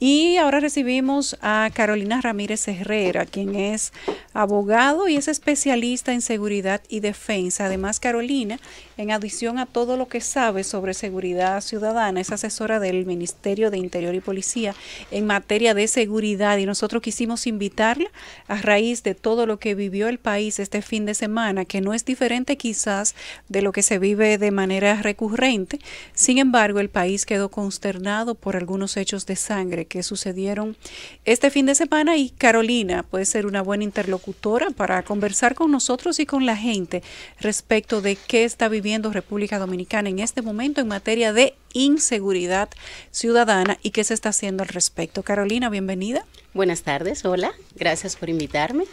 Y ahora recibimos a Carolina Ramírez Herrera, quien es abogado y es especialista en seguridad y defensa. Además, Carolina, en adición a todo lo que sabe sobre seguridad ciudadana, es asesora del Ministerio de Interior y Policía en materia de seguridad. Y nosotros quisimos invitarla a raíz de todo lo que vivió el país este fin de semana, que no es diferente quizás de lo que se vive de manera recurrente. Sin embargo, el país quedó consternado por algunos hechos de sangre que sucedieron este fin de semana y Carolina puede ser una buena interlocutora para conversar con nosotros y con la gente respecto de qué está viviendo República Dominicana en este momento en materia de inseguridad ciudadana y qué se está haciendo al respecto. Carolina, bienvenida. Buenas tardes, hola, gracias por invitarme.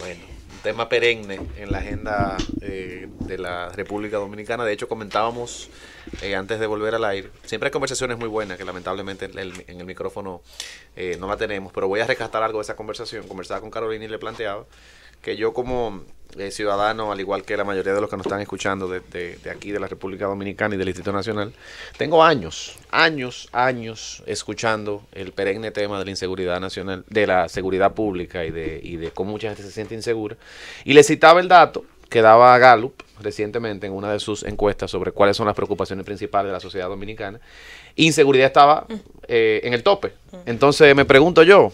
Bueno tema perenne en la agenda eh, de la República Dominicana. De hecho, comentábamos eh, antes de volver al aire, siempre hay conversaciones muy buenas que lamentablemente en el, micrófono eh, no la tenemos, pero voy a rescatar algo de esa conversación. Conversaba con Carolina y le planteaba que yo como eh, ciudadano, al igual que la mayoría de los que nos están escuchando desde aquí, de la República Dominicana y del Instituto Nacional, tengo años, años, años escuchando el perenne tema de la inseguridad nacional, de la seguridad pública y de, y de cómo mucha gente se siente insegura. Y le citaba el dato que daba Gallup recientemente en una de sus encuestas sobre cuáles son las preocupaciones principales de la sociedad dominicana. Inseguridad estaba mm. eh, en el tope. Entonces me pregunto yo,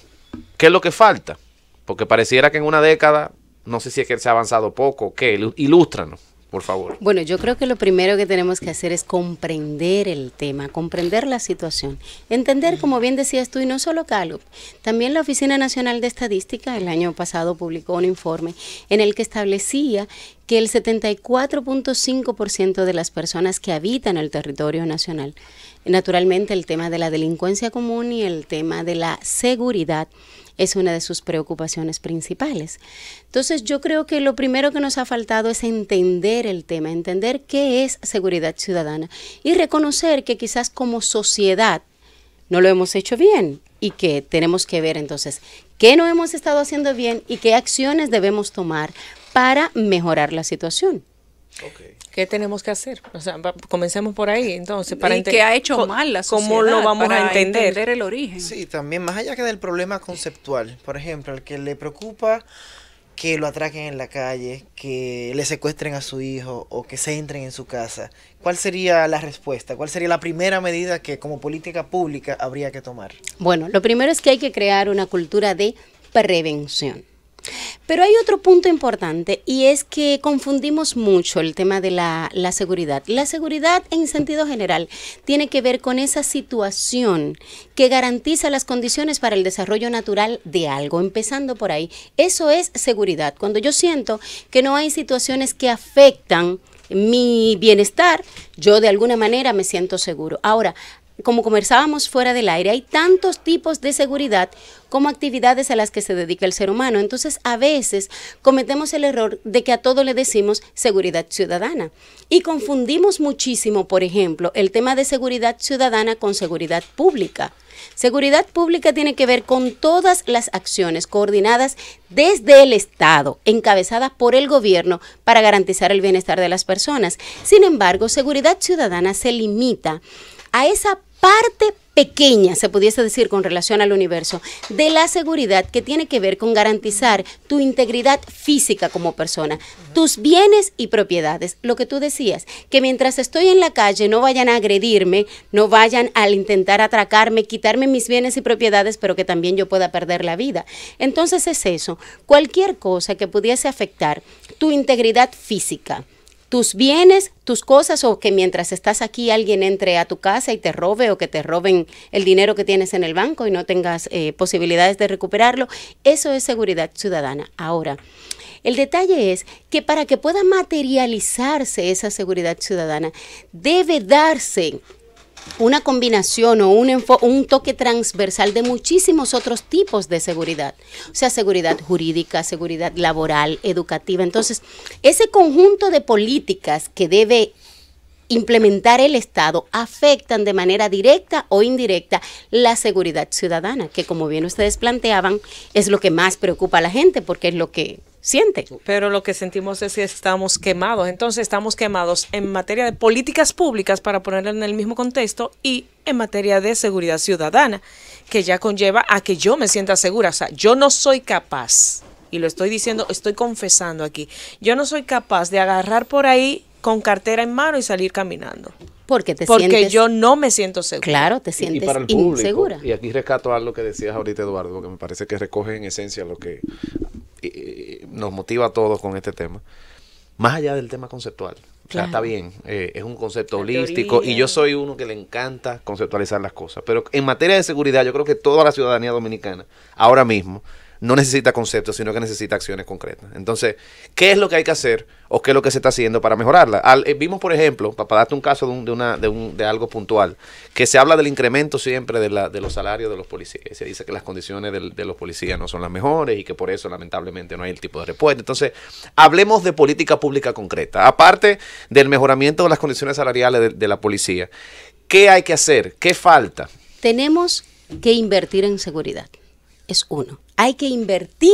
¿qué es lo que falta? Porque pareciera que en una década, no sé si es que se ha avanzado poco, ¿qué? Ilústranos. Por favor. Bueno, yo creo que lo primero que tenemos que hacer es comprender el tema, comprender la situación, entender, como bien decías tú, y no solo Gallup, también la Oficina Nacional de Estadística el año pasado publicó un informe en el que establecía que el 74.5% de las personas que habitan el territorio nacional, naturalmente el tema de la delincuencia común y el tema de la seguridad es una de sus preocupaciones principales. Entonces yo creo que lo primero que nos ha faltado es entender el tema, entender qué es seguridad ciudadana y reconocer que quizás como sociedad no lo hemos hecho bien y que tenemos que ver entonces qué no hemos estado haciendo bien y qué acciones debemos tomar para mejorar la situación. ¿Qué tenemos que hacer? comencemos por ahí, entonces, para ¿Qué ha hecho mal la ¿Cómo lo vamos a entender? entender? el origen? Sí, también, más allá que del problema conceptual, por ejemplo, el que le preocupa que lo atraquen en la calle, que le secuestren a su hijo o que se entren en su casa, ¿cuál sería la respuesta? ¿Cuál sería la primera medida que como política pública habría que tomar? Bueno, lo primero es que hay que crear una cultura de prevención. Pero hay otro punto importante y es que confundimos mucho el tema de la, seguridad. La seguridad en sentido general tiene que ver con esa situación que garantiza las condiciones para el desarrollo natural de algo, empezando por ahí. Eso es seguridad. Cuando yo siento que no hay situaciones que afectan mi bienestar, yo de alguna manera me siento seguro. Ahora, como conversábamos fuera del aire, hay tantos tipos de seguridad como actividades a las que se dedica el ser humano. Entonces, a veces cometemos el error de que a todo le decimos seguridad ciudadana y confundimos muchísimo, por ejemplo, el tema de seguridad ciudadana con seguridad pública. Seguridad pública tiene que ver con todas las acciones coordinadas desde el Estado, encabezadas por el gobierno para garantizar el bienestar de las personas. Sin embargo, seguridad ciudadana se limita a esa parte pequeña, se pudiese decir, con relación al universo, de la seguridad que tiene que ver con garantizar tu integridad física como persona, tus bienes y propiedades. Lo que tú decías, que mientras estoy en la calle no vayan a agredirme, no vayan al intentar atracarme, quitarme mis bienes y propiedades, pero que también yo pueda perder la vida. Entonces es eso, cualquier cosa que pudiese afectar tu integridad física, tus bienes, tus cosas o que mientras estás aquí alguien entre a tu casa y te robe o que te roben el dinero que tienes en el banco y no tengas eh, posibilidades de recuperarlo. Eso es seguridad ciudadana. Ahora, el detalle es que para que pueda materializarse esa seguridad ciudadana debe darse una combinación o un, un toque transversal de muchísimos otros tipos de seguridad, o sea, seguridad jurídica, seguridad laboral, educativa. Entonces, ese conjunto de políticas que debe implementar el Estado afectan de manera directa o indirecta la seguridad ciudadana, que como bien ustedes planteaban, es lo que más preocupa a la gente porque es lo que siente. Pero lo que sentimos es que estamos quemados. Entonces estamos quemados en materia de políticas públicas, para ponerlo en el mismo contexto, y en materia de seguridad ciudadana, que ya conlleva a que yo me sienta segura. O sea, yo no soy capaz, y lo estoy diciendo, estoy confesando aquí, yo no soy capaz de agarrar por ahí con cartera en mano y salir caminando. Porque te Porque yo no me siento segura. Claro, te sientes y, y para el público, insegura. Y aquí rescato algo que decías ahorita, Eduardo, que me parece que recoge en esencia lo que nos motiva a todos con este tema, más allá del tema conceptual. ya está bien, eh, es un concepto holístico y yo soy uno que le encanta conceptualizar las cosas, pero en materia de seguridad yo creo que toda la ciudadanía dominicana ahora mismo no necesita conceptos, sino que necesita acciones concretas. Entonces, ¿qué es lo que hay que hacer o qué es lo que se está haciendo para mejorarla? Eh, vimos, por ejemplo, para, darte un caso de, una, de, algo puntual, que se habla del incremento siempre de, la, de los salarios de los policías. Se dice que las condiciones de los policías no son las mejores y que por eso lamentablemente no hay el tipo de respuesta. Entonces, hablemos de política pública concreta. Aparte del mejoramiento de las condiciones salariales de la policía, ¿qué hay que hacer? ¿Qué falta? Tenemos que invertir en seguridad es uno. Hay que invertir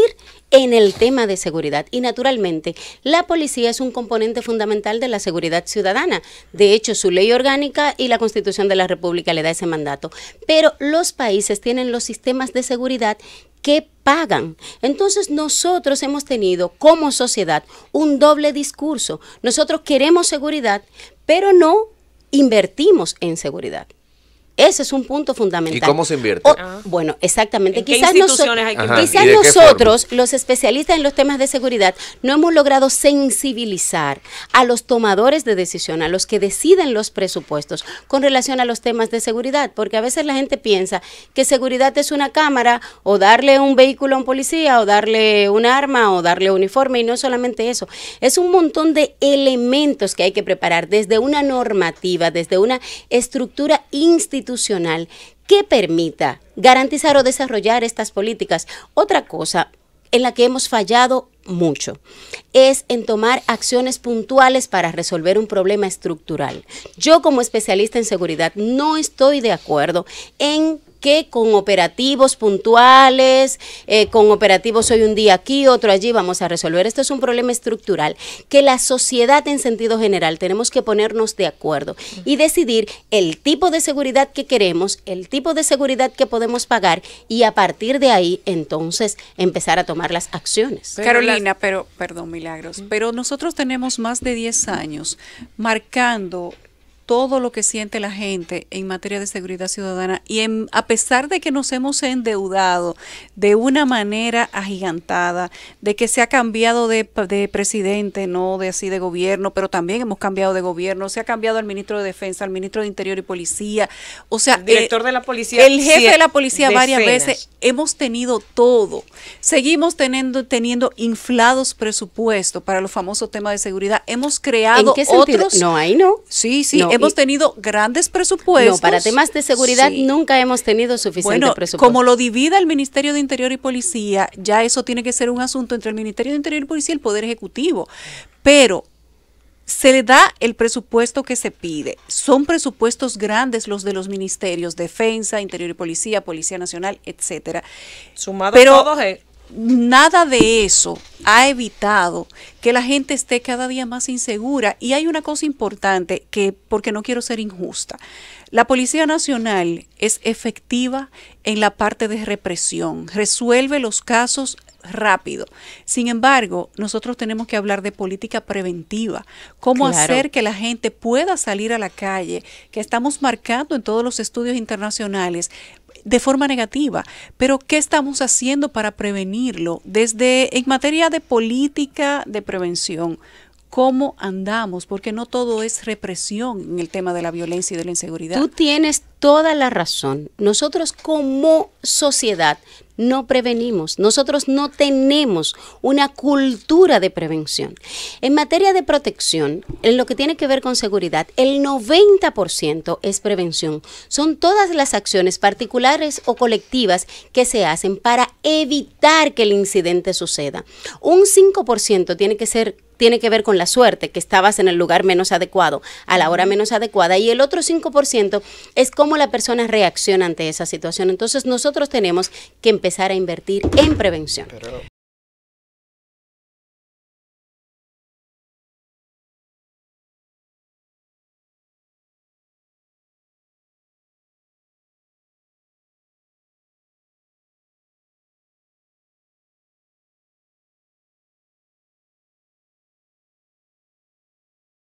en el tema de seguridad. Y naturalmente, la policía es un componente fundamental de la seguridad ciudadana. De hecho, su ley orgánica y la constitución de la República le da ese mandato. Pero los países tienen los sistemas de seguridad que pagan. Entonces nosotros hemos tenido como sociedad un doble discurso. Nosotros queremos seguridad, pero no invertimos en seguridad. Ese es un punto fundamental. ¿Y cómo se invierte? Ah. bueno, exactamente. quizás, qué quizás nosotros, los especialistas en los temas de seguridad, no hemos logrado sensibilizar a los tomadores de decisión, a los que deciden los presupuestos con relación a los temas de seguridad, porque a veces la gente piensa que seguridad es una cámara o darle un vehículo a un policía o darle un arma o darle uniforme y no solamente eso, es un montón de elementos que hay que preparar desde una normativa, desde una estructura institucional institucional que permita garantizar o desarrollar estas políticas. Otra cosa en la que hemos fallado mucho es en tomar acciones puntuales para resolver un problema estructural. Yo como especialista en seguridad no estoy de acuerdo en que con operativos puntuales, eh, con operativos hoy un día aquí, otro allí, vamos a resolver. Esto es un problema estructural que la sociedad en sentido general tenemos que ponernos de acuerdo y decidir el tipo de seguridad que queremos, el tipo de seguridad que podemos pagar y a partir de ahí entonces empezar a tomar las acciones. Carolina, pero, perdón, Milagros, pero nosotros tenemos más de 10 años marcando todo lo que siente la gente en materia de seguridad ciudadana y a pesar de que nos hemos endeudado de una manera agigantada, de que se ha cambiado de, presidente, no de así de gobierno, pero también hemos cambiado de gobierno, se ha cambiado al ministro de Defensa, al ministro de Interior y Policía, o sea, el director eh, de la policía, el jefe de la policía varias veces, hemos tenido todo. Seguimos teniendo teniendo inflados presupuestos para los famosos temas de seguridad. Hemos creado ¿En qué otros No, hay no. Sí, sí, hemos tenido grandes presupuestos. No, para temas de seguridad nunca hemos tenido suficiente bueno, Como lo divida el Ministerio de Interior y Policía, ya eso tiene que ser un asunto entre el Ministerio de Interior y Policía y el Poder Ejecutivo. Pero se le da el presupuesto que se pide. Son presupuestos grandes los de los ministerios, Defensa, Interior y Policía, Policía Nacional, etcétera. Sumado a todos, eh, nada de eso ha evitado que la gente esté cada día más insegura. Y hay una cosa importante que, porque no quiero ser injusta, la Policía Nacional es efectiva en la parte de represión, resuelve los casos rápido. Sin embargo, nosotros tenemos que hablar de política preventiva, cómo hacer que la gente pueda salir a la calle, que estamos marcando en todos los estudios internacionales de forma negativa, pero ¿qué estamos haciendo para prevenirlo? Desde en materia de política de prevención, ¿cómo andamos? Porque no todo es represión en el tema de la violencia y de la inseguridad. Tú tienes toda la razón. Nosotros como sociedad no prevenimos. Nosotros no tenemos una cultura de prevención. En materia de protección, en lo que tiene que ver con seguridad, el 90% es prevención. Son todas las acciones particulares o colectivas que se hacen para evitar que el incidente suceda. Un 5% tiene que ser tiene que ver con la suerte, que estabas en el lugar menos adecuado, a la hora menos adecuada, y el otro 5% es cómo la persona reacciona ante esa situación. Entonces nosotros tenemos que empezar a invertir en prevención.